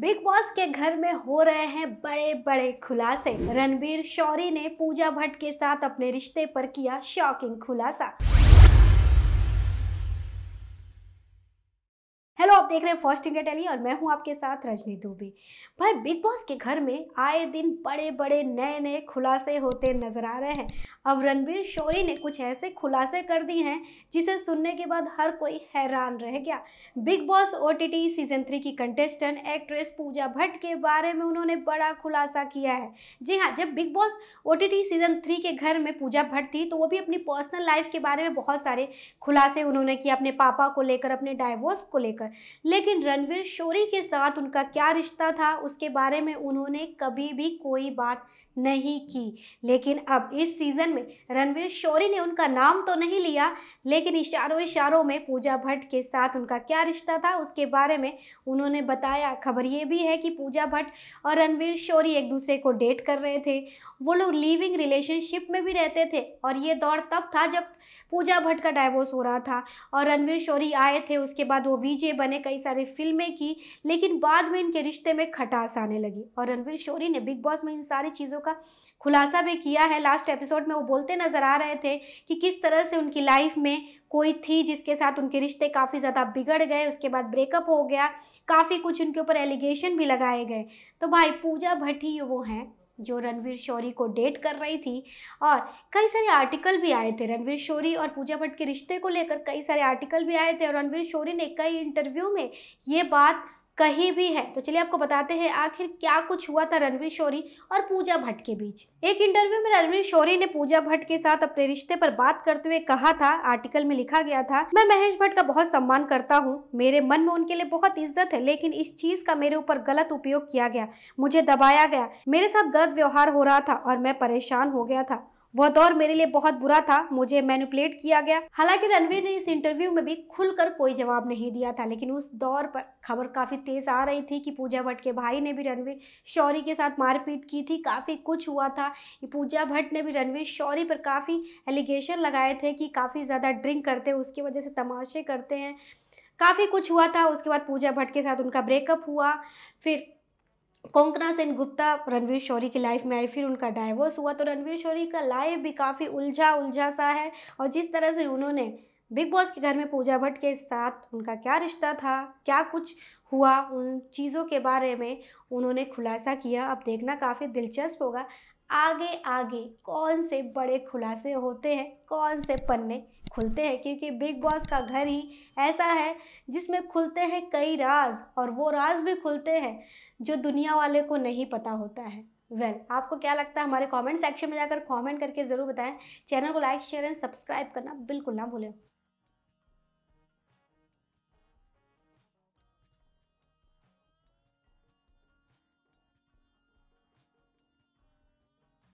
big boss के घर में हो रहे हैं बड़े बड़े खुलासे रणबीर शौरी ने पूजा भट्ट के साथ अपने रिश्ते पर किया शॉकिंग खुलासा आप देख रहे हैं फर्स्ट इंडिया टेली और मैं हूं आपके साथ रजनी दुबे भाई बिग बॉस के घर में आए दिन बड़े बड़े नए नए खुलासे होते नजर आ रहे हैं अब रणबीर शोरी ने कुछ ऐसे खुलासे कर दिए हैं जिसे सुनने के बाद हर कोई हैरान रह गया Bigg Boss O season three की कंटेस्टेंट एक्ट्रेस पूजा भट्ट के बारे में उन्होंने बड़ा खुलासा किया है जी हाँ जब Bigg Boss O season three के घर में पूजा भट्ट थी तो वो भी अपनी पर्सनल लाइफ के बारे में बहुत सारे खुलासे उन्होंने किए अपने पापा को लेकर अपने डाइवोर्स को लेकर लेकिन रणवीर शोरी के साथ उनका क्या रिश्ता था उसके बारे में उन्होंने कभी भी कोई बात नहीं की लेकिन अब इस सीज़न में रणवीर शौरी ने उनका नाम तो नहीं लिया लेकिन इशारों इशारों में पूजा भट्ट के साथ उनका क्या रिश्ता था उसके बारे में उन्होंने बताया खबर ये भी है कि पूजा भट्ट और रणवीर शौरी एक दूसरे को डेट कर रहे थे वो लोग लिविंग रिलेशनशिप में भी रहते थे और ये दौर तब था जब पूजा भट्ट का डाइवोर्स हो रहा था और रणवीर शौरी आए थे उसके बाद वो वीजे बने कई सारी फिल्में की लेकिन बाद में इनके रिश्ते में खटास आने लगी और रणवीर शौरी ने बिग बॉस में इन सारी चीज़ों का खुलासा भी किया है लास्ट एपिसोड में वो बोलते नज़र आ रहे थे कि किस तरह से उनकी लाइफ में कोई थी जिसके साथ उनके रिश्ते काफ़ी ज़्यादा बिगड़ गए उसके बाद ब्रेकअप हो गया काफ़ी कुछ उनके ऊपर एलिगेशन भी लगाए गए तो भाई पूजा भट्टी वो हैं जो रणवीर शौरी को डेट कर रही थी और कई सारे आर्टिकल भी आए थे रणवीर शौरी और पूजा भट्ट के रिश्ते को लेकर कई सारे आर्टिकल भी आए थे और रणवीर शौरी ने कई इंटरव्यू में ये बात कहीं भी है तो चलिए आपको बताते हैं आखिर क्या कुछ हुआ था रणवीर शोरी और पूजा भट्ट के बीच एक इंटरव्यू में रणवीर शोरी ने पूजा भट्ट के साथ अपने रिश्ते पर बात करते हुए कहा था आर्टिकल में लिखा गया था मैं महेश भट्ट का बहुत सम्मान करता हूँ मेरे मन में उनके लिए बहुत इज्जत है लेकिन इस चीज का मेरे ऊपर गलत उपयोग किया गया मुझे दबाया गया मेरे साथ गलत व्यवहार हो रहा था और मैं परेशान हो गया था वह दौर मेरे लिए बहुत बुरा था मुझे मैनिपुलेट किया गया हालांकि रणवीर ने इस इंटरव्यू में भी खुलकर कोई जवाब नहीं दिया था लेकिन उस दौर पर खबर काफ़ी तेज़ आ रही थी कि पूजा भट्ट के भाई ने भी रणवीर शौरी के साथ मारपीट की थी काफ़ी कुछ हुआ था पूजा भट्ट ने भी रणवीर शौरी पर काफ़ी एलिगेशन लगाए थे कि काफ़ी ज़्यादा ड्रिंक करते हैं उसकी वजह से तमाशे करते हैं काफ़ी कुछ हुआ था उसके बाद पूजा भट्ट के साथ उनका ब्रेकअप हुआ फिर कोंकणा सेन गुप्ता रणवीर शौरी की लाइफ में आई फिर उनका डाइवोर्स हुआ तो रणवीर शौरी का लाइफ भी काफ़ी उलझा उलझा सा है और जिस तरह से उन्होंने बिग बॉस के घर में पूजा भट्ट के साथ उनका क्या रिश्ता था क्या कुछ हुआ उन चीज़ों के बारे में उन्होंने खुलासा किया अब देखना काफ़ी दिलचस्प होगा आगे आगे कौन से बड़े खुलासे होते हैं कौन से पन्ने खुलते हैं क्योंकि बिग बॉस का घर ही ऐसा है जिसमें खुलते हैं कई राज और वो राज भी खुलते हैं जो दुनिया वाले को नहीं पता होता है वेल well, आपको क्या लगता है हमारे कमेंट सेक्शन में जाकर कमेंट करके ज़रूर बताएं चैनल को लाइक शेयर एंड सब्सक्राइब करना बिल्कुल ना भूलें